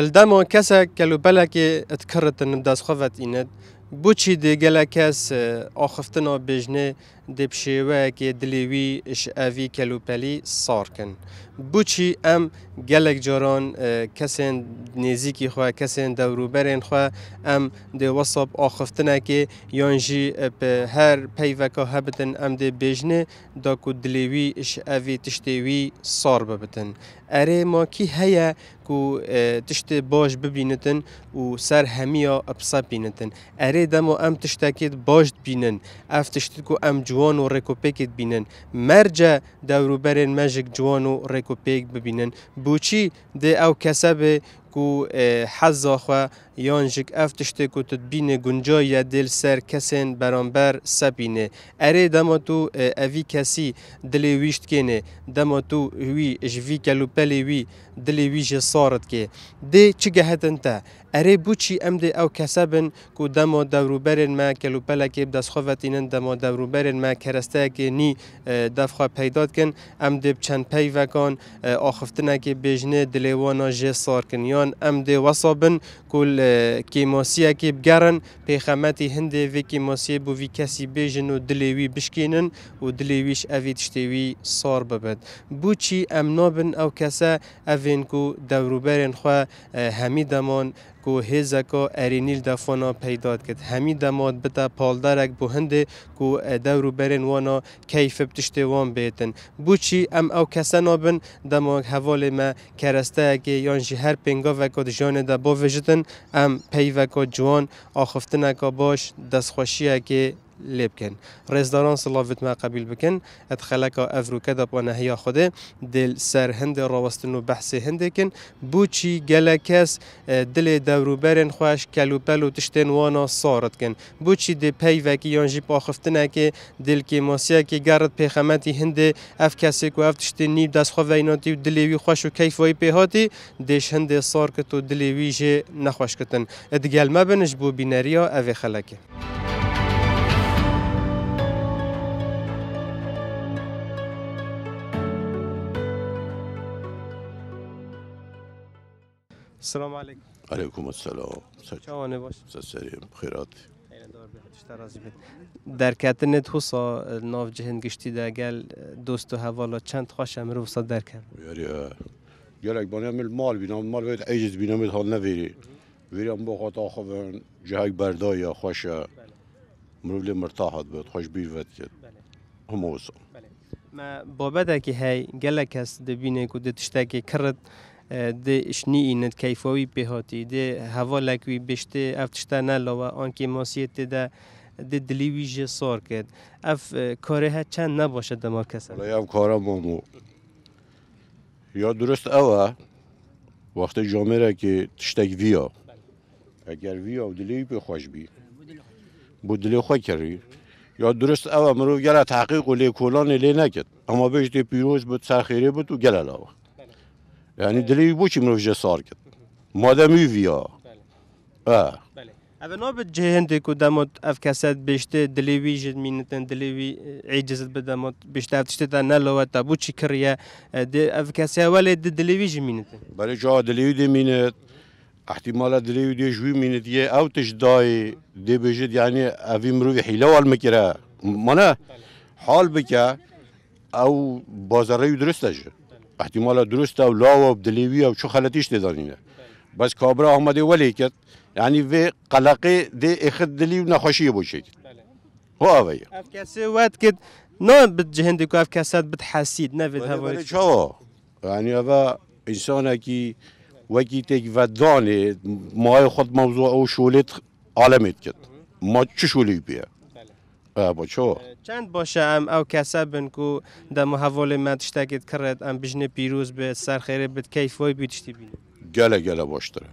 ال دمو کس کلو بلکی اتکرت نبداز خواهد ایند بو چی دیگل کس آخفتن و بیجنه دبشیوه که دلیوی اش اوی کلوپلی کن ام گلک جاران کسی نیزی خواه کسی دورو برین خواه ام ده وصاب آخفتنه که یانجی به هر پیوکا هبتن ام د بیجنه دا که دلیوی اش تشتیوی ببتن اری ما کی هیا کو تشت باش ببینتن او سر همیا اپسا بینتن اره دمو ام تشتاکید باشت بینن اف تشت کو ام جو جوان و ڕێکۆپێکت بینن مەرجە دەوروبەرێن مەژێک جوان و ڕێکۆپێک ببینن بۆچی دێ ئەو کەسە بێ و حەزاخوا یان جک اف تشتی کو تدبین یا دل سر کسین برانبر سبینه اره دما تو اوی کسی دلی ویشت کنه دما تو وی جوی کلو پلی وی دلی وی جه سارت که دی چی گهتن تا اره بوچی ام دی او کسبن کو دما برین ما کلو پلکی بدست خوفتینن دما برین ما کرسته که نی دفخوا پیداد کن ام دی چند پی وکان آخفتنه که بیجنه دلیوانا جه سار کن یان ام دی وصابن کل کیمۆسیەکی بگەڕن پێخەمەتی هەندێوێ کیمۆسیە بۆوی کەسی بێژن و دلێوی بشکێنن و دلێویش ئەوی تشتێوی سۆر ببێت بچی ئەمنۆ بن ئەو کەسە ئەڤێنک و دەوروبەرێن خوا هەمی دەمۆن کو هزکا ارینیل دفانا پیداد کرد. همی دماد بتا پالدارک بو هنده کو رو برین وانا کیف بتشتی وان بیتن بو چی ام او کسا نابن دماغ حوال ما کرسته اگه یان هر پنگا وکا جان دا با وجدن ام پی وکا جوان آخفتن اکا باش دستخوشی اگه لبکن رزداران سلاوت ما قبیل بکن ات افرو کدب و نهیا خوده دل سر هند راوستن و بحث هنده کن بو چی گلکس دل برن خوش کلو پلو تشتن وانا سارت کن بو چی دی پی وکی یانجی پاخفتنه که دل که ماسیه که گرد پیخمتی هنده اف کسی که اف تشتن نیب دست خواه ویناتی و دلیوی خوش و کیف وای پیهاتی دیش هنده سار کت و دلیوی جه نخوش کتن ادگل مبنش بو بینریا او خلکه سلام علیکم علیکم السلام چوانه باش سسریم خیرات در کتن حسا ناف جهن گشتی ده گل دوست و حوالا چند خوش امرو وسا در کرد یاری گلک بانیم مال بینام مال باید ایجت بینام حال نویری ویریم با خطا آخوان جهک بردایا خوش مرو لی مرتاحت بود خوش بیر ود کد ما بابده که هی گلک هست دبینه که دتشتاکی کرد ده شنی ایند کیفاوی بهاتی ده هوا لکوی بشته افتشته و آنکه ماسیت ده ده دلیوی جه سار کرد اف کاره ها چند نباشه دما کسا هم کارا مامو یا درست اوه وقت جامعه را که تشتک ویا اگر ویا و دلیوی بخوش بی بودلی خواه کری یا درست اوه مرو گره تحقیق و لیکولان لی نکد اما بهش پیروز بود سرخیره بود و گره لاوه یعنی دلی بو چی مروج سار کرد مادمی ویا اه بله اما ناب جهنده کو دمت اف کسات بیشتر دلیوی جد مینتن دلیوی عجزت بدمت بیشتر تشت تا نلو تا بو چی کریه اف کسی ولی دلیوی جد مینتن بله جا دلیوی دی مینت احتمال دلیوی دی جوی مینت یه او تش دای دی بجد یعنی اوی مروی حیله والمکره منه حال بکه او بازاره درسته جد احتمالا درست او لاو و دلیوی و چو خلطیش دیدانینه بس کابرا آمده ولی کرد یعنی وی قلقه دی اخد دلیو و نخوشی بوشید بله. هو آوه اف کسی وقت کد نه به جهنده که اف کسات بد حسید نه بد هوایی یعنی اوه انسان که وکی تک و دانه خود موضوع او شولت عالمیت کرد ما چه شولی بیه با چو چند باشه ام او کسب بن کو در محول من تشتگید کرد ام بجنه پیروز به سرخیره به کیف وای بیتشتی بینه گله گله باشتره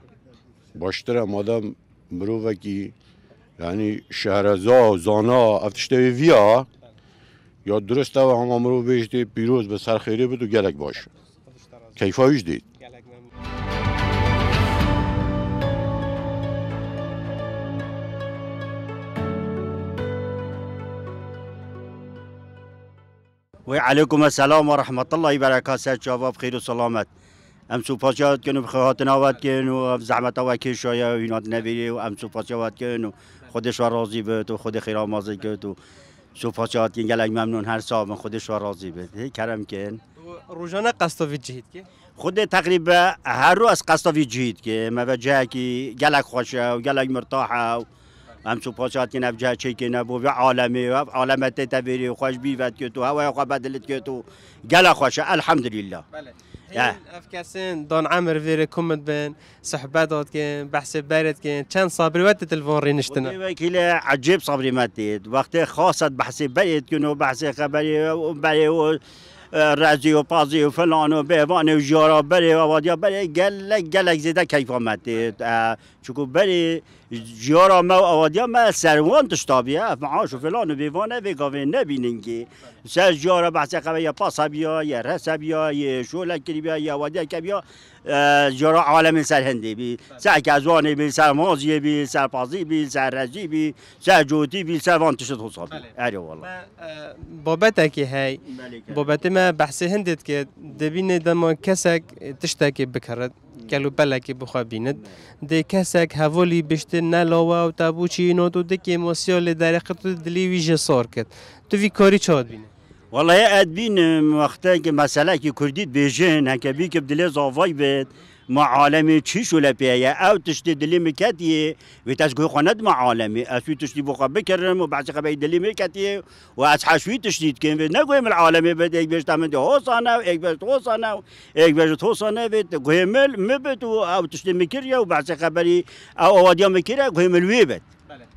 باشتره مادم مروه کی یعنی شهرزا و زانا افتشته ویا یا درسته و هم مرو بیشتی پیروز به سرخیره بود و گلک باشه کیفایش دید و علیکم السلام و رحمت الله برکاته جواب خیر و سلامت ام سپاس کنو خواهات نواد کنو زحمت و کی و اینات و ام سپاس کنو خودش راضی بود و خود خیر آمازه کرد تو سپاس یاد کن ممنون هر سال من خودش راضی بود کرم کن روزانه قصدوی جهید که خود تقریبا هر روز قصدوی جهید که موجه که گلک خوشه و گلک مرتاحه و هم سو پاسات نه جه چه که نه بو عالمی و عالمت تبری خوش بیوت که تو هوا خو بدلت که تو گله خوشه الحمدلله بله اه. افکسن دان عمر ویر کمت بن صحبت داد که بحث برد که چند صبری وقت تلفن ری نشتنه وکیل عجیب صبری متید وقت خاصت بحث برد کنو بحث خبری و بری و اه، رازی و پازی و فلان و بهوان و جارا بری و وادیا بری گلک گلک زیده کیف آمدید اه، چکو بری جیارا ما آوادیا ما سروان تشتابیه اف معاش و فلان و بیوانه و گاوه نبیننگی سر جیارا بحث قوه یا پاسا بیا یا رسا بیا یا شوله کری بیا یا آوادیا که بیا جیارا عالم سر هنده بی سر کزوانه بی سر مازیه بی سر پازی بی سر رجی بی سر جوتی بی سر وان تشت اره والله بابت اکی های بله، بابت ما بحث هندید که دبینه دما کسک تشتاکی بکرد که بخوا بیند ده کسک هولی بشته نلاوه و تابو چی تو ده که مسیال درقه تو ویژه جسار کرد تو وی کاری چاد بینه والله ادبین وقتا که مسئله که کردید بیجن نکبی که بدلی زاوای بید ما عالمي چی شول یا او تشتی دلی مکتیه و گوی خوند ما عالمي اسوی تشتی بو بخوا بکرم و بعضی قبای دلی مکتیه و از حشوی تشتی کن و نگویم العالمی بد ایک بشت همین دی حسانه و ایک بشت حسانه و ایک بشت حسانه و گوی مل مبت و او تشتی مکریه و بعضی قبری او اوادیا مکریه گوی ملوی بد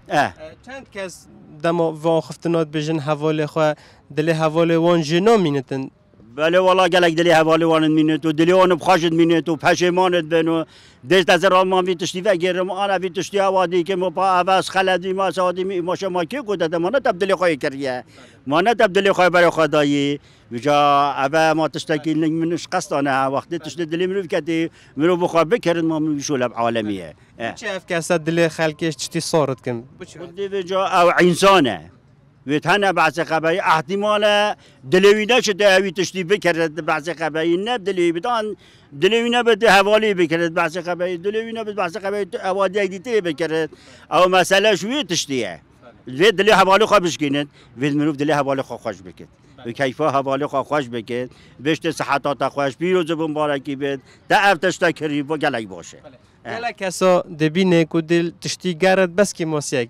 اه. اه چند کس دما خفتنات بجن حواله خواه دلی حواله وان جنو مینتن ولی والا گلک دلی حوالی وانت مینت و دلی آنو بخاشت مینت و پشیمانت بن و دست از را ما وی تشتی و آن وی تشتی آوادی که ما پا عوض خلادی ما سادی ما شما کی گوده ما نه دلی خواهی کریه ما نه دلی خواهی برای خدایی وجا اوا ما تشتکی منش قصدانه وقتی تشتی دلی منو کتی مرو بخواه بکرن ما منو عالمیه چه افکاست دلی خلکش چتی صارت کن بچه او انسانه وێت هەە باسی قەبایی ئاحتیمالە دلێویە شە داوی تشتی بکرێت باسی قەبایی نە دلێوی بدان دلێویە بە هەواڵی خبری باسی قەبایی دلێویە خبری باسی قەبایی ئەوادیەکی تێ مسئله شوی مەسەلەش وێ دلی لێ دلێ هەواڵی خۆ منو دلی هوا لی خوش خۆ و بکرێت. هوا لی خوش بکرێت بشتێ سەحتا خوش پیرۆ بم باەکی بده تا ئەفتەشتا کریب و جلای باشێ. گەلە کەسۆ دەبینێ و دل تشتی گەرت بس نه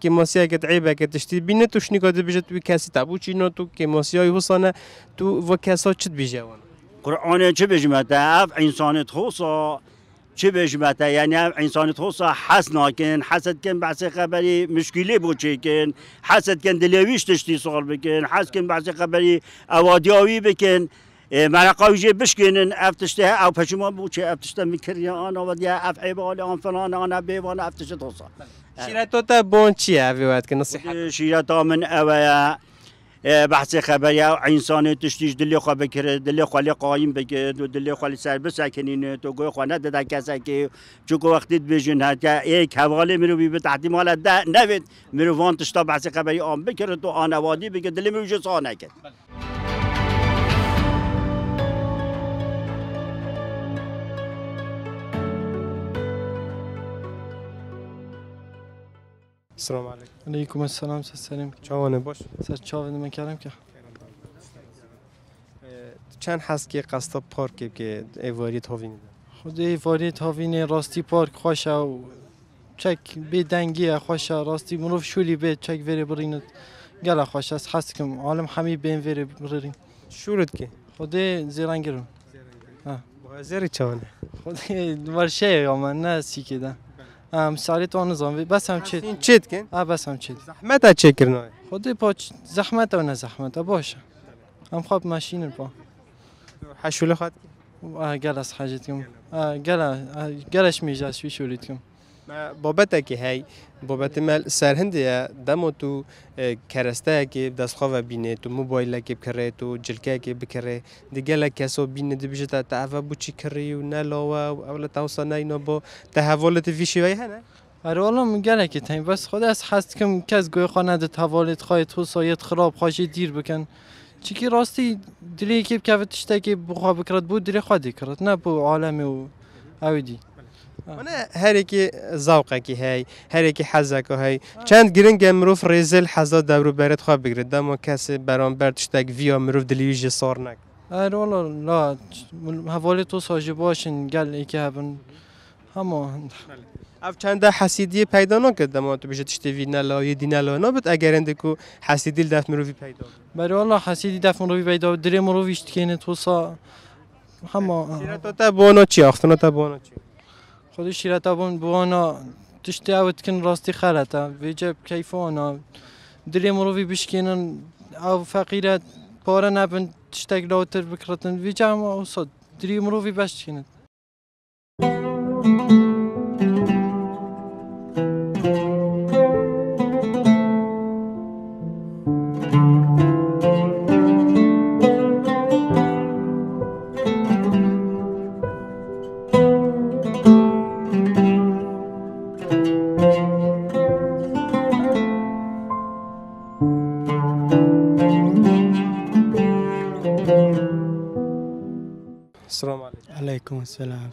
کی بەس نە عیب که تشتی بینێت توی کسی وی کەسی تو که و های حسانه تو و کسا چت بیژێون قرآن چه بجمته ئەف انسان خۆسا چه بجمته یعنی ئینسانێت خۆسا حەز حسد کن بحث خبری مشکلی کن حسد کن دلێویش تشتی بکن حسد کن بەسی خبری اوادیاوی بکن مرقایجه بشکنن افتشته او پشما بو چه افتشته می آن و اف ای بالی آن فلان آنا بیوان افتشته دوسا تا بون چیه وقت که نصیحه شیرت من اویا بحث خبری او انسان تشتیش دلی خواه بکره دلی خواه قایم بکرد و دلی خواه سر تو گوی خواه نده که که چه وقتی بجن هر ایک حواله میرو بی تحتی مال ده نوید وان تشتا بحث خبری آن بکره تو آنوادی بکرد دلی مرو جسا نکرد سلام علیکم علیکم السلام سر سلیم چاوانه باش سر چاوانه من کردم که چند هست که قصد پارک که ایواری تاوین خود ایواری راستی پارک خوشه و چک به دنگی خوشه راستی مروف شولی به چک وری برینه گل خوشه است هست که عالم همی بین وری برین شورت که خود رو زیرنگی ها زیر چاوانه خود ورشه یا من نه سیکیدن سالی آن نظام بس هم چید چید کن؟ آه بس هم چید زحمت ها چه کرنا خود پا زحمت و نه زحمت باشه هم خواب ماشین پا حشول خواهد کن؟ گل از حاجت کم گلش میجاز شوی شولیت کم بابەتێکی هەی بابەتی مەل سەرهندەیە دەمۆت و کەرەستەیەکی دەستخواە بینێت و موبایلەکی بکڕێت و جلکەیەکی بکڕێ دیگەلە کەسۆ بینە دەبژێتە تاعە بچی کڕی و نەلەوە ئەو لە تاوسە نینەوە بۆ تەهاوڵەتی ویشیوەی هەنە؟ ئەرۆڵم گەلێکی تەین بەس خۆدەست حەست کەم کەس گوێخوا نەدەت هەواڵێت خۆیت و سایەت خراپ خۆشی دیر بکەن. چکی ڕاستی دلێکی بکەوت شتێکی بخوا بکرێت بوو درێخوا دیکرێت نە بۆ عالەمی و ئەوی دی. منە هەرێکی زاوقەکی هەیە هەرێکی حەزەکە هەیە چەند گرنگگە مرۆڤ ڕێزل حەزە دەوروبەرت خوا بگرێت دەمە کەسی بەرامبەر تشتێک ڤیا مرۆڤ دلیویژی سۆڕ نەک هەوالی تۆ ساژی باشن گەلێکی هەبن هەموو ئەف پیدا حەسیدی پەیدانۆ کردەمەوە تو بژێت شتێوی نەلاوی دینەلەوە اگر اند و حسیدی دف مرۆڤی پیدا الله حسیدی دف مرۆڤی پیدا درێ مرۆڤی شتکێنێت تۆسا تا بونو چی ئاختنە تا بونو چی خودی شیرتا بون بوانا تشتی اوت کن راستی خلطا ویجب کیفانا دلی مروی بشکنن او فقیرت پاره نبن تشتک لاتر بکرتن ویجب هم او صد دلی مروی بشکنن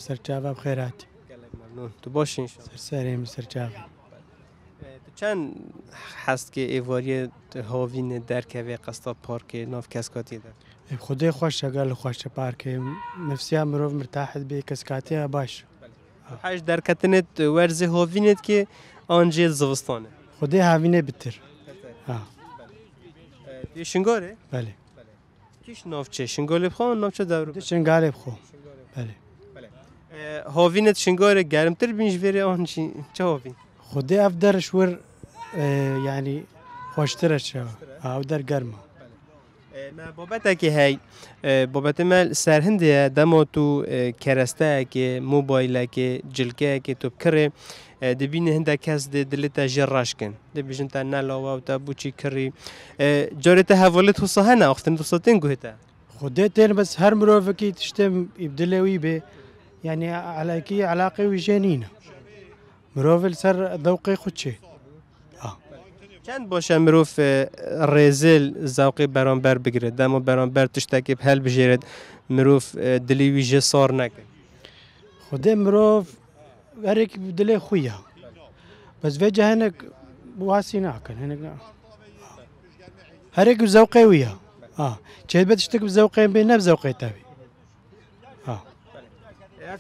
سر بخیراتی ممنون تو باشین سر جواب. تو چند هست که ایواری هاوین در کوی قصد پارک ناف کسکاتی در خوده خوش شگل خوش پارک نفسی رو مرتاحت به کسکاتی باش حش در کتنت ورز هاوینت که آنجه زوستانه خدای هاوینه بتر یه شنگاره؟ بله کیش ناف چه؟ شنگاله بخواه ناف چه دورو؟ شنگاله بله هاوینت شنگار گرمتر بینش بری آن چه هاوین؟ خود اف درش ور یعنی خوشتره چه او در گرمه ما بابت که هی بابت مل سرهنده دمو تو کرسته که موبایل که جلکه که تو کره دبی بین کس دی دل تا جراش کن دی بیشن تا و تا کری جاری تا حوالت حصه نه اختن تو ساتین تا بس هر مروفه که تشتم ابدلوی به يعني على كي علاقه وجنينة نینه مروف سر ذوقی كان بوش مروف باشه مروف بارون آه، بار بجرد دامو بارون بار تشتكي بهل بجرد مروف آه، دلي ویژه صار نکن خود مروف هرک دلي خويا بس فيجا هناك واسی ناکن هنک هريك ذوقی ويا اه چه بتشتک بزوقي بينا بزوقي تابي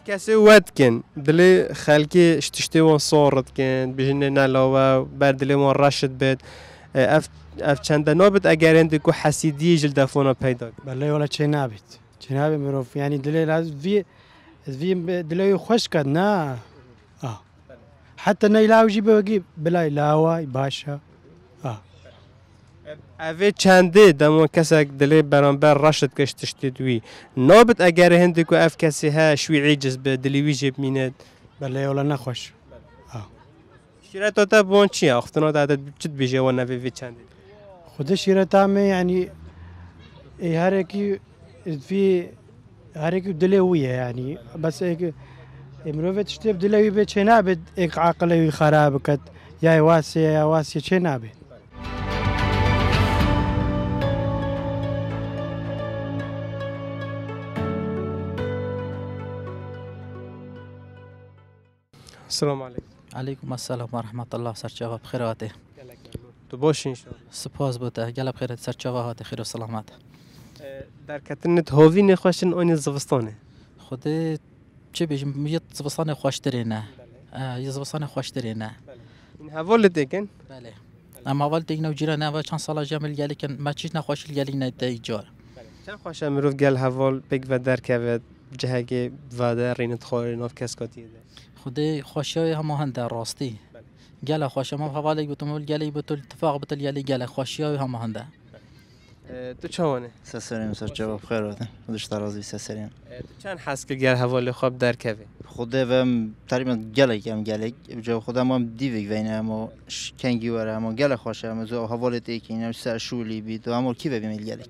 کسی ود کن دلی خلکی شتشتی و صورت کن بجنه نلاو بعد دلی ما رشد بد اف اف چند نوبت اگر اند کو حسیدی جل دفونا پیدا بله ولا چه نابد چه نابد مروف یعنی دلی لازم وی وی دلی خوش کرد نه آه. حتى نيلاوجي بوقي بلا لاواي باشا اوی چنده دمو کسک دلی برانبر رشد کش تشتید وی نابد اگر هندی که اف کسی ها شوی عجز به دلیوی جب میند بله اولا نخوش شیرت تا بون چی اختنا تا چت بیجه و نوی وی چنده خود شیرت همه یعنی ای هر یکی فی هر یکی دلی ویه یعنی بس ایک امروز تشتیب دلی وی به چه نابد ایک عقل وی خراب کد یا واسه یا واسه چه نابد السلام علیکم علیکم السلام و رحمت الله سرچاوه بخیر آتی تو باش انشاءالله سپاس بوده گل بخیر سرچاوه آتی خیر و سلامت در کتنت هاوی نخوشن آنی زبستانه؟ خود چه بیشم یه زوستان خوشتره نه بله. یه زوستان خوشتره نه بله. این حوال دیگن بله اما اول دیگه و جیره نه و چند سال جمل گلی کن ما چیز گلی نه ایجار بله. چند خوشم گل حوال بگ و در کوید جهگی و در رینت خوری ناف کس خودی خوشی همون در راستی بله. گله خوشی ما حوالی بتول گله بتول اتفاق بتول یلی گله خوشی همون ده بله. تو چوانه سه سریم سر جواب خیر بودن خودش ترازی سه تو چند حس که گر حوال خواب در کوی خودم و هم تریم گله کم گله جو خودم هم دیوی و اینه اما کنگی وره هم گله خوشه اما زو حوالت ایکی نه سر شولی بی تو اما کی ببیم گله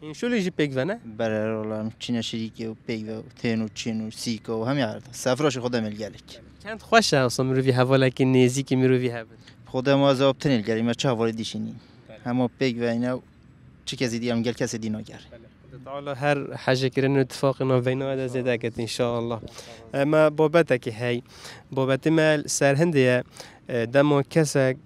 این انشولجی پیگوه نه؟ بره رولم چینه شریکه و پیگوه و تین و چین و سیک و همی هرده سفراش خودم الگلک چند خوشه اصلا مروی هوا که نیزی که مروی هوا خودم از آب تنیل ما چه هوای دیشینی همه پیگوه اینا چه کسی دیم گل کسی دینا گر بله. تعالی هر حاجه کردن اتفاق وینا از زده کت ان شاء الله اما بابت که هی بابت مال هندیه دمو کسک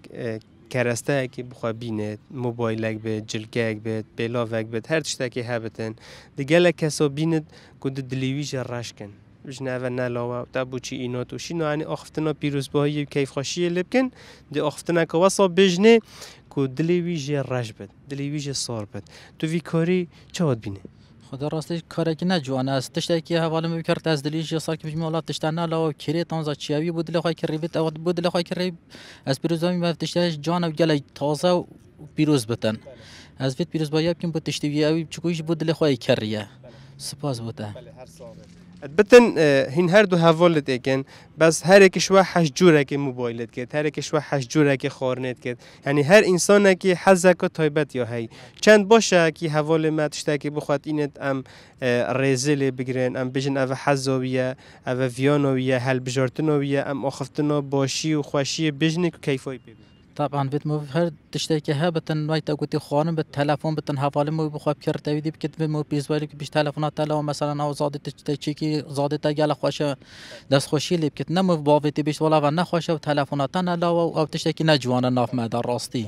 کرسته که بخوا بینید موبایلک بید جلگک بید بیلاوک بید هر که هبتن دیگه کسا بیند کن. دلیویش رشکن و اوه نلاوه تا چی اینا توشی نو یعنی آخفتنا پیروز باهی کیف خوشی لبکن دی آخفتنا که واسا بجنه که دلیویش راش بید دلیویش سار بید تو وی کاری چه بینه خدا راستش کاری که نه جوان است تشتی که حواله می کرد از دلیش یا سال که بجمی اولاد تشتن نه کری تانزا چیوی بود لخوای کری بیت او بود لخوای کری از پیروزامی بود تشتی جان و گله تازه و پیروز بتن از بیت پیروز با یاب کیم بود تشتی چکویش بود لخوای کریه سپاس بوده بله، بتن هین هر دو حوالت اکن بس هر کشور حج جوره که موبایلت کرد هر کشور حج جوره که خورنت کرد یعنی هر انسان که حزک و تایبت یا هی چند باشه که حوال ما تشته که بخواد اینت ام ریزل بگیرن ام بجن او حزاویه او ویانویه هل بجارتنویه ام آخفتنا باشی و خوشی بجنه که کیفای طبعا فيت موفي هر تشتكي ها بتن وايت اقوتي خوانم بالتلفون بتن هفالي موفي بخواب كر تاوي دي بكت مو بيزوالي بيش تلفونات تلا مثلا او زاد تشتكي زاد تا گلا خوش دست خوشی لیب کت نمو باوی تی بیش ولا و نخوش و تلفونات تلا او تشتكي نجوانا ناف مدر راستی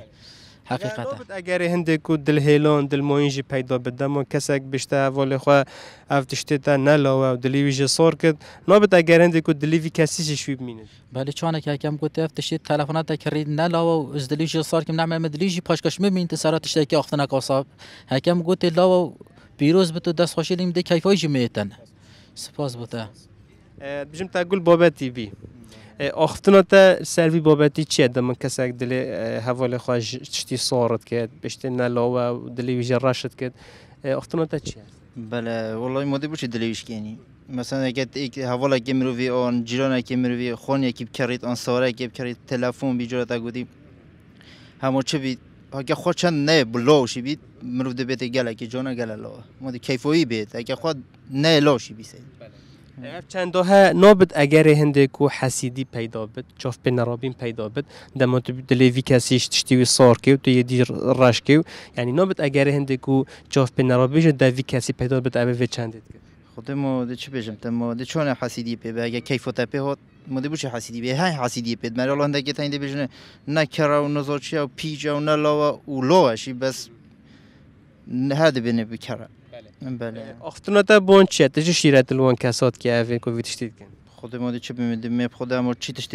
حقیقتا اگر هنده کو دل هیلان دل موینج پیدا بدم و کسک بشته اول خواه افتشته تا تا و دلیوی ویج اگر هنده کو وی کسی جه میند بله چونه که اکم گوت تلفنات اکرید و از دلیوی ویج سار کم نعمل دلیوی پاش پاشکش مبین تسارات دشته که اختنه قصاب حکم گوت و پیروز بتو دست خوشیلیم ده کیفای جمعیتن سپاس بوده بجم تا گل بابا بی اختنات سروی بابتی چیه دم کسک هوا حوال خواهش چتی صورت کرد بشتی نلاوه و دلی ویژه راشت کرد اختنات چیه؟ بله والله مودی بوشی دلیوش کنی مثلا اگه یک ل که مروی آن جیران که مروی خون یکی بکرید آن ساره که بکرید تلفون جورت اگودی همو چه بید اگه خود چند نه بلوشی بید مروی دو بیت گله که جانه گله لا مودی کیفایی بید اگه خود نه لاشی بیسید چند ها نابد اگر هنده کو حسیدی پیدا بد چوف به نرابین پیدا بد دما تو دلیوی کسیش تشتی وی کیو تو یه دیر راش یعنی نابد اگر هنده کو چاف به نرابیش دوی کسی پیدا بد اوه و چند دید خود ما چه بجم چون حسیدی پی به کیفو کیف و تپه هات حسیدی به های حسیدی پی مرا الله که تاینده بجنه نه و نزدیکی و پیجا و نلاوا و لواشی بس نه ده بینه بکره بله اختنات بون چه تجی شیرات لون کسات که این کویت شدید کن خود ما چه بمید می خود امر چی تشت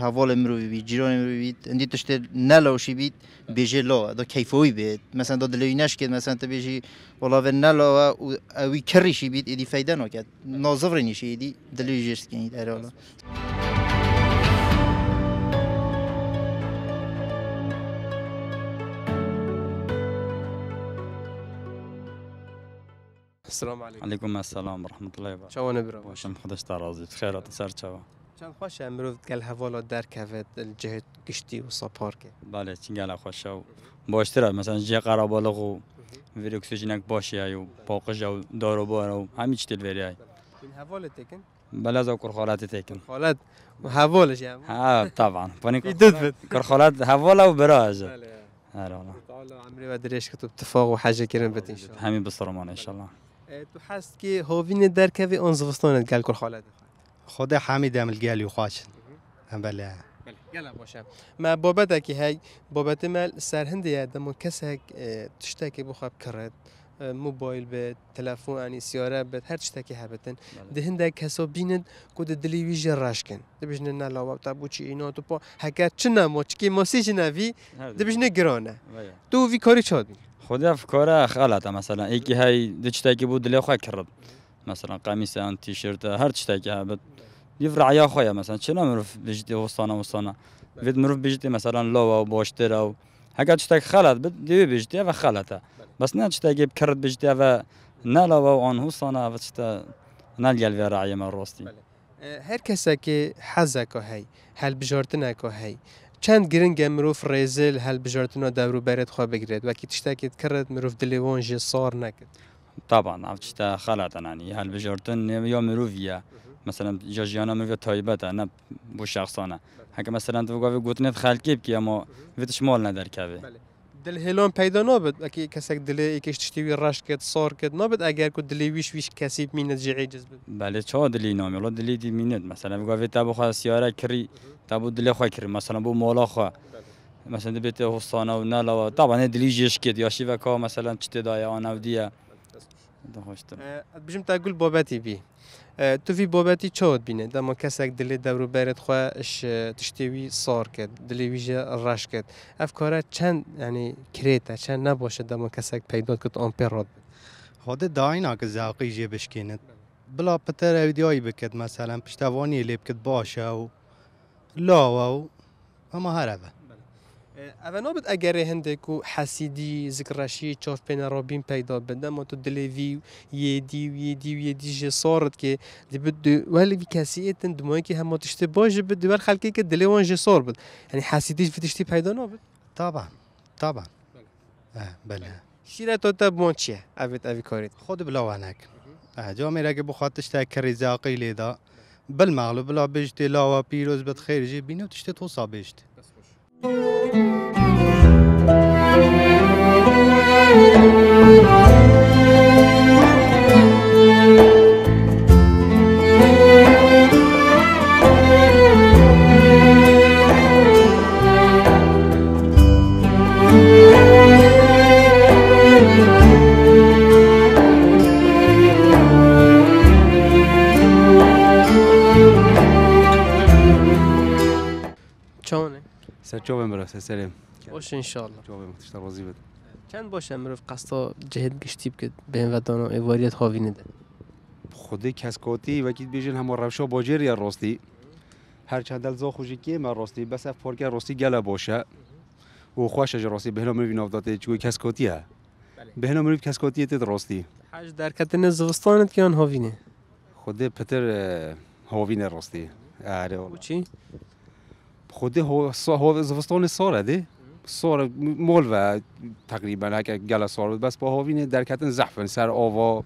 حوال مروی بی جیران مروی بی اندی تشت نلاوشی بی بیجه لا دا کیفوی بی مثلا دا دلوی نشکد مثلا تا بیجی والا و نلا و اوی کریشی بی ایدی فایده نکد نازور نیشی ایدی دلوی جرس کنید السلام عليكم عليكم السلام ورحمه الله وبركاته شو برو باشم خودش تا راضی خیرات شو شو چند خوش امروز قال حوالا در كافيت الجهه قشتي و سپارک بله چنگل خوش باش ترى مثلا جه قرابالغ و ویر اکسیژنک باشی و پاقش و دارو بارو و همه چی تل وری این حوال تکن بله از کرخالات تکن خالات حوالش ها طبعا فنی كرخالات حوالا و براج بله هلا والله عمري ما ادري ايش كتب بتفاوض وحاجه كريم بت ان شاء الله ان شاء الله تو هست که هاوین درکوی آن زوستان گل کر خالد خود حمید گلی خواش هم بله گله باشه ما بابت که هی بابت مل و کس هک تشته که بخواب کرد موبایل به تلفن یعنی سیاره به هر چیزی که هبتن ده بله. هنده کسا بینن کد دلی وی جراش کن دبیش نه نلاوا تا بوچی اینا تو پا هکر چه نما چکی مسیج نویی نوی نگرانه گرانه بله. تو وی کاری چاد خدا فکاره خالته مثلا یکی های دو چتاکی بود دلی خواه کرد مثلا قمیص هم تیشرت هر چتاکی ها بد دیف رعیا خواه مثلا چرا مروف بجدی وستانه وستانه وید مروف بجدی مثلا لو و باشتر و هکا چتاک خالت بد دیوی بجدی و خالته بس نه چتاکی بکرد بجدی و نه لو و آن وستانه و چتا نه لیل و رعیا من راستی هر کسی که حزه که هی هل بجارتنه که هی چند گرنگ مروف ریزل هل بجارتنا دورو برد خواه بگرد و که تشتاکید کرد مروف دلیوان جه سار نکد طبعا او تشتا خلطن نانی هل بجارتن یا یا مثلا جیانا مروف تایبت نه بو شخصانه بله. هکه مثلا تو گوه گوتنت خلکیب کی اما ویتش مال ندر دل هلان پیدا نبود اکی کسک دل تشتی تشتیوی رشت کرد سار کرد نبود اگر که دلی ویش ویش کسی میند جعی جذب بله چه دلی نامی الله دلی دی میند مثلا بگو تا تابو سیاره کری تابو دل دلی خواه کری مثلا بو مولا خواه مثلا بیت حسانه و نلا طبعا دلی جیش کرد یاشی و کار. مثلا چت دایا آن دیا دیه تا گل بابتی بی تو فی بابتی بینه دما کسک دلی دورو برد خواهش تشتیوی سار کرد دلی ویژه رش کرد اف چند یعنی کریتا چند نباشه دما کسک پیدا کرد آن پر خود داینا که زاقی جه بشکیند بلا پتر اویدیایی بکد مثلا پشتوانی لیب کد باشه و لاوه و اما هر اوه اوان بد اگر هندکو حسیدی ذکرشی چاف پینا رابین پیدا بدن ما تو دلیوی و یدی و یدی و یدی جه سارد که دی بد ولی بی کسی ایتن دمایی که همه تشتی باشه بد دور خلکی که دلیوان جه سار بد یعنی يعني حسیدیش فتشتی پیدا نابد طبعا طبعا بله آه، شیره تو تب ما چیه اوید اوی کارید خود بلاوانک آه، جو میره که بخاطش تک رزاقی لیدا بالمغلب لا بجتی لاوا پیروز بد خیر جی بینه تشتی تو سا Música سه سلام باشه ان شاء الله جواب مختشتر راضی بده چند باشه مروف قصتا جهت گشتیب که به این ودان ایواریت هاوی نده خوده کسکاتی وکید بیجن همه روشا باجر یا راستی هر چند دل خوشی که من راستی بس اف پارک راستی گله باشه و خوش اجا راستی به مروف این افداته چوی کسکاتی ها بهنا مروف کسکاتی تید راستی حج درکت نزدستانه زوستانت که آن هاوینه خوده پتر هاوینه راستی آره چی؟ خود هوستان ساره دی سوره مول و تقریبا هک گلا بس با هاوین در کتن زحفن سر آوا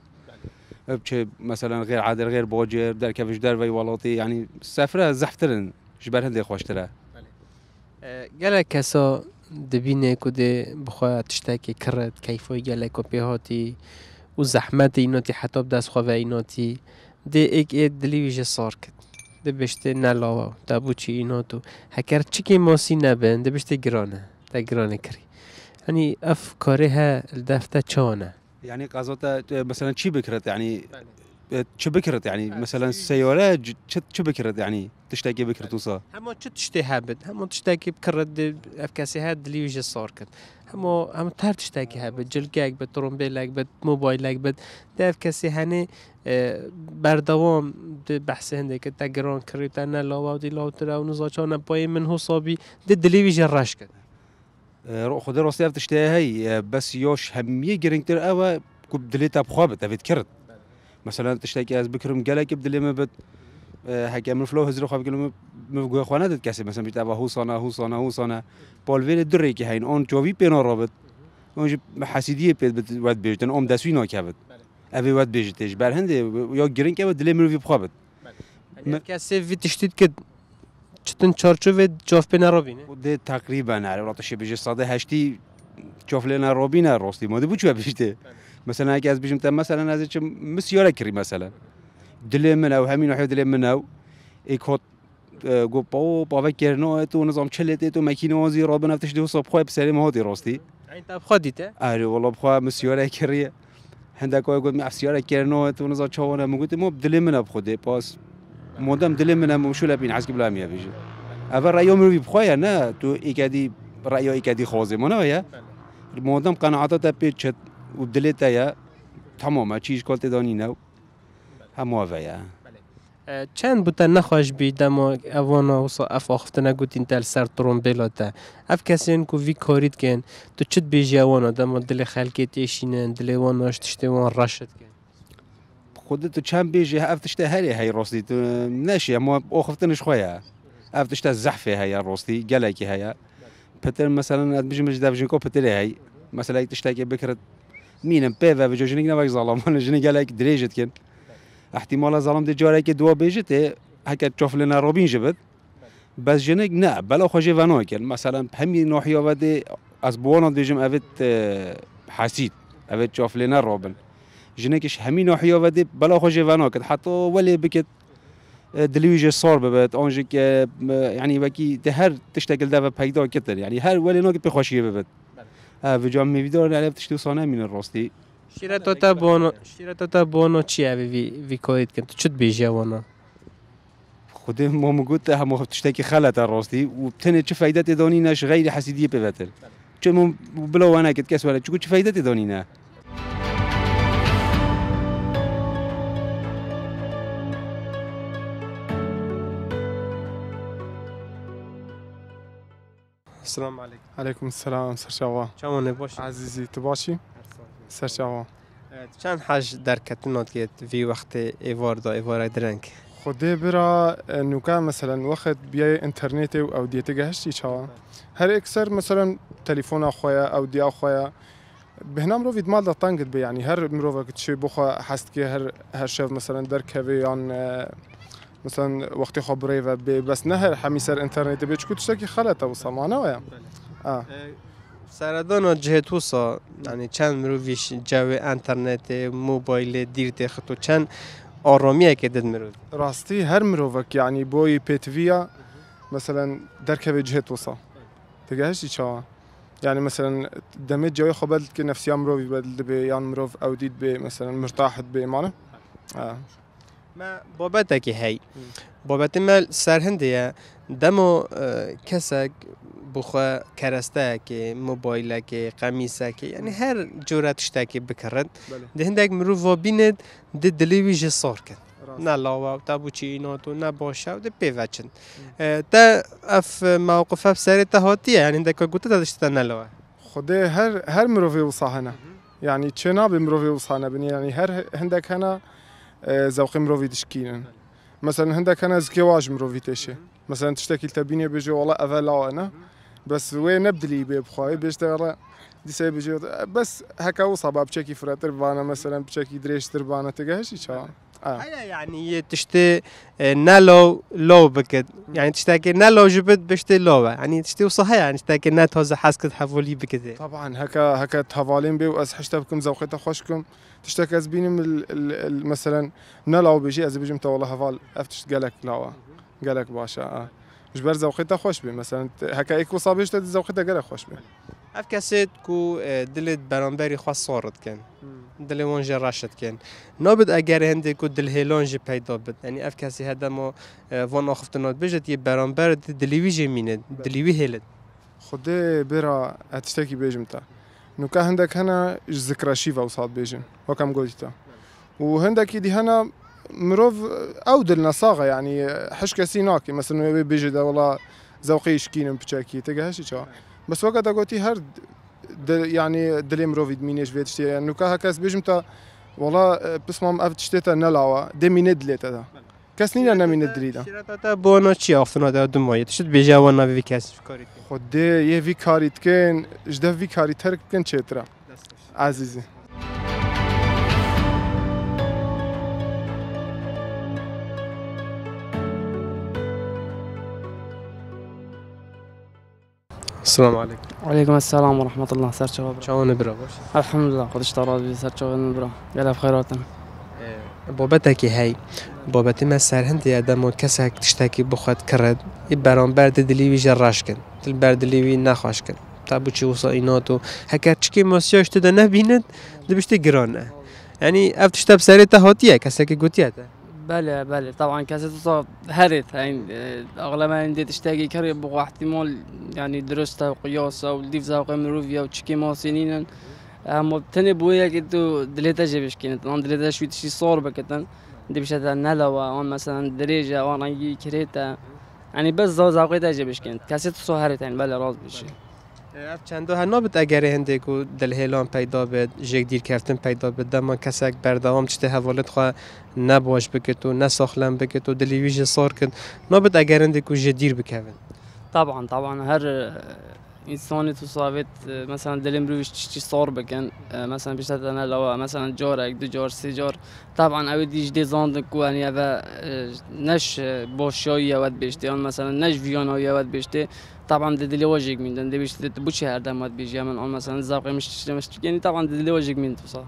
چه مثلا غیر عادل غیر باجر در کفش در وی ولاتی یعنی سفره زحفترن جبر هنده خوشتره گله کسا دبینه کده بخواه تشتکی کرد کیفای گله کپیهاتی هاتی و زحمت ایناتی حتی دست خواه ایناتی ده ایک ایک دلیویش سار کد ده بشته نلاوا دبو چی اینا تو هکر چی که ماسی نبند ده بشته گرانه ده گرانه کری یعنی اف کاره ها دفته چانه یعنی قضا مثلا چی بکرد یعنی بله. تشبكرت يعني آه، مثلا سيولة تشبكرت يعني تشتاكي بكرة آه، توصى هم تشتي هابد هم تشتاقي بكرة افكاسي هاد اللي يجي صوركت هم هم تهر تشتاقي هابد جلقاك بد ترومبيلاك بد افكاسي هاني آه، بردوام ده بحث هندك تا جران كريت انا لو دي لو ترى ونزاچانا باي من هو صابي ده دليوي جراش كت خدر وصيف تشتاهي بس يوش همية جرينكتر اوا كوب دليتا بخوابت افيت كرت مثلا تشتكي از بكرم قلق بدلي مبت هكا من فلو هزرو خاب قلم مفقو خوانا تتكسب مثلا بيتابع هو صانا هو صانا هو صانا بولفين الدري كي هين اون جوفي بينو رابط اون حسيديه بيت واد بيجتن ام دسوي ناكبت ابي واد بيجتش بر هند يا جرين كبت دلي مروي بخابت يعني كاسي في تشتيت كد چتن چارچوب جوف بین رابینه ده تقریبا علی راتش بیج صد هشتی جوف لنا رابینه راستی ما بو چوب مثلا هاكي بيجم تم مثلا هذا مسيورة كري مثلا دلي او همين وحيو دلي منو إيكوت آه، قبو بابا كيرنو تو نظام شلت تو ماكينو زي ربنا تشدو صب خويا بسلام هودي راستي انت بخو ديتا اه والله بخو مسيورة كري عندك يقول مع سيارة كيرنو تو نظام شوانا مقلت مو بدلي منو بخودي باس مودم دلي مو شو لابين عزق بلا ميا بيجي أفر رأيهم رو بخويا نا تو إيكادي رأيه إيكادي خوزي منو يا مودم قناعته تبيت شت و دلت یا تمام چیش کالت دانی نو هم بله. آوه چند بوده نخواهش بی و اوانا و اف آخفته نگوتین تل سر ترون بلاته اف کسی که وی کارید کن تو چت بیجی اوانا دم دل خلکی تیشینن دل اوانا اشتشته وان رشد کن خودت چند بیجی تشتی هری های راستی تو نشی اما آخفتنش خواه تشتی زحفه های راستی گلکی های پتر مثلا ادمیش مجد افجین که پتر هی مثلا ایتشته که بکرد مینم پی و جو جنگ نوک ظالمان جنگ الک دریجت کن احتمال ظالم دی جاره که دوا بیجت هک چوفل ناروبین جبت بس جنگ نه بلا خوجه ونو کن مثلا همی نوحیا و از بوانا دیجم اوت حسید اوت چوفل ناروبن جنكش همين وحيا ودي بلا خوجي فانوكت حتى ولي بكت دلويجي صار ببت اونجك يعني وكي تهر تشتغل دابا بهيدا كتر يعني هر ولي نوكت بخوشي ببت و جام می‌بیدار نه لبتش دو سانه می‌نر راستی. شیرت آتا بانو شیرت آتا بانو چیه وی وی کوید کن تو چطور بیشی وانا؟ خودم ما مگوت هم وقتش که خاله تر راستی و تنها چه فایده دانی نش غیر حسیدی پیوتر. چون من بلا وانا کت کس ولی چقدر فایده دانی نه؟ السلام عليكم عليكم السلام سر شوا شو باش عزیزی تو باشی سر شوا أه، چند حاج در کتنات که وی وقت ایوار دا ایوار درنگ خودی برا أه، نوکا مثلا وقت بیای انترنت او دیت گهشتی چاوا هر اکثر مثلا تلفون خویا او دیا خویا بهنا مرو فيد مال طنقت يعني هر مروفك تشي بوخا حست كي هر هر شاف مثلا دركبي عن مثلا وقتی خو بریو به بس نه همی سر اینترنت به چکو تشکی خلطه آه. اه، و سامانه و آه سردان جهت وسا یعنی چند مرویش جو اینترنت موبایل دیرت خطو چند آرامیه که دد مرو راستی هر مروک یعنی بوی پیتویا مثلا درکه جهت وسا تگهشی چا يعني مثلا دمج جوي خبلت كنفسيا مروف بدل بي يعني مروف او ديد بي مثلا مرتاح بي معنى آه. ما بابەتێکی هي بابەتمە سەر هەندەیە دەم دمو کەسێک آه، بخوا کەرەستەیەکی مۆبایلەکی قەمیسەکی ینی يعني هەر جۆرە تشتێکی بکڕن هەندێک مرۆڤ بینێت د دلیوی ژە سۆڕکرد نەلاوە تا بچی ئینۆت و نەبۆشە د پێڤچن آه، تا ئەف ماوقفە سەرێتە هاتیە هەندێکە گوتە دەشتە نەلەوە خودێ هەر هەر مرۆڤی وساهنە یعنی چێنا بێ مرۆڤی وسانە بنی ینی هر هەندێک هەنا زەوقی مرۆڤ دشکینن مەسەر هەندێکەنە زگێواژ مرۆڤ تێشێ مەسەن تشتێکی تەبینێ بژێ وڵە ئەڤە لاوانە بەس وێ نەبدلی بێ بخواێ بێشتەڕە دیسای بژێت بەس هەکە و سەبا بچێکی فرەتر بانە مەسەرم بچێکی درێژتر بانە تگەهشی چاوان هيا آه. يعني تشتي آه، نالو لو بكت يعني تشتاكي نالو جبت بشتي لو يعني تشتي وصحي يعني تشتاكي نات هوزا حاسك تحفولي بكت طبعا هكا هكا تهفالين بي واز حشتا بكم زوقيتا خوشكم تشتاكي از من مثلا نالو بيجي از بيجي والله هفال افتشت قالك لاوا قالك باشا آه. جبر زوقيتا خوش بي مثلا هكا ايكو صابيش زوقيتا قالك خوش بي افكاسيت كو آه، دلت برامبري خواص صورت كان دلی وان راشد کن نابد اگر هندی کو دل هیلان جه پیدا بد یعنی اف کسی هدما اه، وان آخفتنات بجد یه برانبر دلیوی جه دلیوی هیلد خده برا اتشتکی بیجم تا نو که هندک هنه ذکر شیفا و ساد بیجن وکم گویی تا و هندکی دی هنه مروف او دل نصاغه يعني حش كسي ناكي مثلا بيجي ده والله ذوقي شكين بتشاكي تلقى بس وقتها قلتي هرد يعني دلیم روید مینش وید شتی یعنی نکه ها کس بیجم تا والا اه، پسمام افت شتی تا نلاوا دمینه دا کس نینا نمینه دلیدا شیراتا تا بونا چی دا دمایی تشت بیجا وانا وی کس کاریت خود ده یه وی کاریت کن جده وی کاری ترک کن چیترا السلام عليكم وعليكم السلام ورحمة الله سر شباب شلون برا الحمد لله قد اشتغلت بسر شباب برا يلا بخير وطن إيه، بابەتێکی هەی بابەتیمە سەرهندی تشتاكي و کەسێک يبارون بخوات کڕێت في بەرامبەر دلیویژە ڕاشکن دل بەردلیوی نەخواشکن تا بچی وسائینات و هەکە چکی مۆسیۆشتدا نەبینێت دەبشتی گرانە ئەنی ئەف تشتە سەرێتە هاتیە کەسێکی گوتیێتە بله بله طبعا كاسة صار هرث يعني اغلبها اندي تشتاقي كري بوغ احتمال يعني درستا وقياسا والديفزا وقمروفيا وتشكيما سنينا اما بتني بويا كتو دليتا جيبش كنت انا دليتا شوي تشي صور بكتن دي بشتا نلوا وان مثلا دريجا وان كريتا يعني بس زوزا قيتا جيبش كنت كاسة صار هرث يعني بله راض بشي اف چنده هر اگر هنده کو دل هیلان پیدا بد جگ دیر کردن پیدا بد دما کسک بردوام چته حوالت خواه نباش بکت و نساخلم دلی ویژه سار کد نابد اگر هنده کو جدیر بکوین طبعا طبعا هر انسان تو صابت مثلا دلم روش چی صار بکن مثلا بیشتر انا لو مثلا جار یک دو جار سه جار طبعا او دیج دی زاند کو یعنی او نش باشای یود بشته مثلا نش ویان یود بشته طبعا دد لي وجهك من دند بيش دد بوشي هر دمات بيجي من اون مثلا زابقي مش مش يعني طبعا دد لي وجهك من تو صح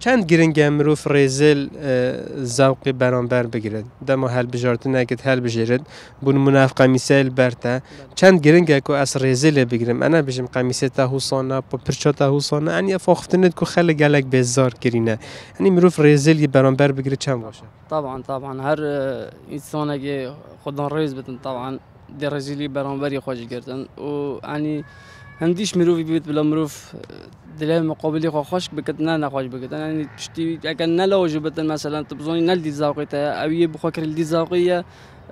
كان أه، جرين مروف فريزل أه، زابقي بران بر بجرد دمو هل بجرت ناكت هل بجرد بون منافقه مثال برتا كان جرين جاكو اس ريزل بجرم انا بجم قميصه تا حسونا بيرشوتا حسونا اني فوختنت كو خل قالك بزار كرينه يعني مروف ريزل بران بر بجرد كان باشا طبعا طبعا هر اه، انسانه خدن ريز بتن طبعا درجیلی برانبری خواهش کردن و یعنی هندیش مروفی بیت بلا مروف دلای مقابلی خواه خوش بکت نه نخواش بکت یعنی پشتی اگر نه لواجبتن مثلا تبزونی نل دی زاوقی تا اویه بخواه کرل دی زاوقی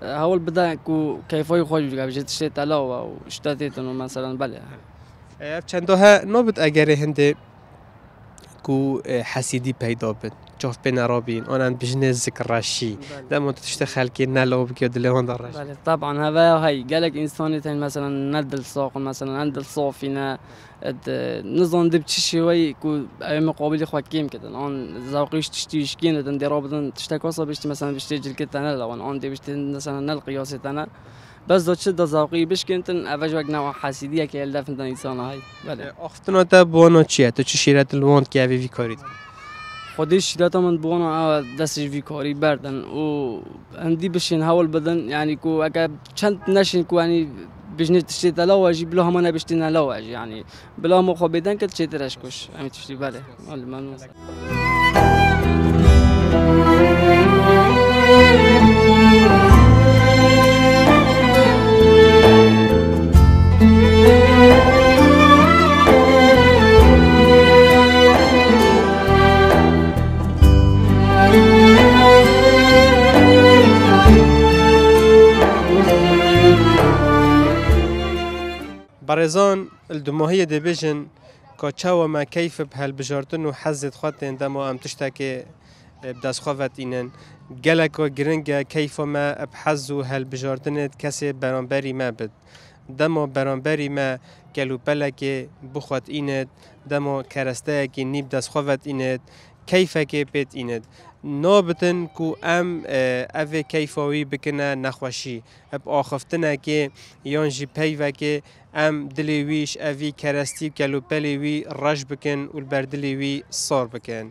هول بدا كو كيفاي خوج جاب جت شيء تلاوة وشتاتيت مثلا بله. چندها نوبت اگر هندی كو آه، حسيدي پیدا بد جوف بین رابین آنان بجنه ذکر راشی لما تشت خلکی نلوب که دلوان در راشی طبعا هذا هاي قالك انساني مثلا ندل ساق مثلا عند الصوفينا نظن دب تشي وي كو اي مقابل خو كيم كده اون زوقيش تشتي شكين دن دي رابطن تشتا كوصه بشتي مثلا بشتي جل كده انا لو عندي دي بشتي مثلا نلقي ياسي انا بس دو چه دا زاقی بشکنتن اوج وگ نوع حسیدیه که یل دفنتن ایسان های بله آختنا تا بوانا چیه تو چه شیرت الواند که اوی کارید خودی شیرت من بوانا دستش ویکاری بردن و اندی بشین حول بدن یعنی کو اگه چند نشین کو یعنی بجنی تشتی تلا واجی بلا همه نبشتی نلا واجی یعنی بلا همه خواب بدن که چه ترش کش همی تشتی بله ممنون برزان الدماهی دبیجن که چاو ما کیف بهل بجارتن و حزت خواتن دم و ام تشتاکی بدست خوافت اینن گلک و گرنگ کیف ما بحز و هل بجارتنت کسی برانبری ما بد دما برانبری ما گلو بلک بخوات ایند دما کرسته که نیب دست خوافت ایند کیف که پیت ایند نابتن کو ام اه، اوه کیفاوی بکنه نخوشی اب آخفتنه که یانجی جی که ام دلی ویش اوی کرستی کلوپلی وی رج بکن و البردلی وی صار بکن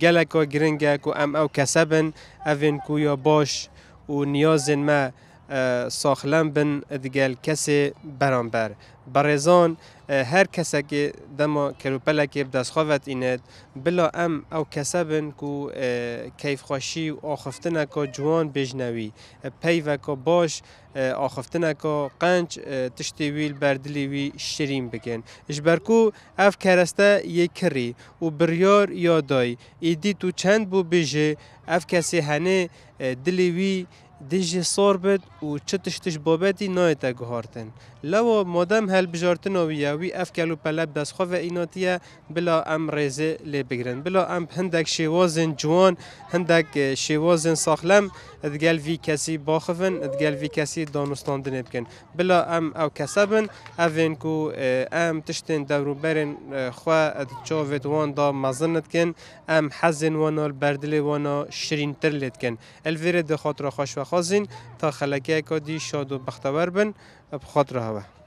گلکا گرنگا کو ام او کسبن اوین کویا باش و نیازن ما ساخلم بن دگل کسی برانبر برزان هر که دما دست خواهد ایند بلا ام او کسبن کو کیف خوشی و آخفتن که جوان بجنوی پی که باش آخفتن که قنج تشتی ویل بردلی وی بگن بکن برکو اف کرسته یک کری و بریار یادای ایدی تو چند بو بجه اف کسی هنه دلی دیجی سار بد و چه تشتش بابتی نایتا گهارتن لوا مادم هل بجارتن آویه وی اف کلو پلب دستخواه ایناتیه بلا ام ریزه لی بگرن بلا ام هندک شیوازن جوان هندک شیوازن ساخلم ادگل وی کسی باخفن ادگل وی کسی دانستان دنه بکن بلا ام او کسبن اوین کو ام تشتن دورو برن خواه اد وان دا مزند کن ام حزن وانا البردل وانا شرین تر لید کن الویر دخاطر خوش خواستین تا خلکی اکادی شاد و بختور بن بخاطر هوا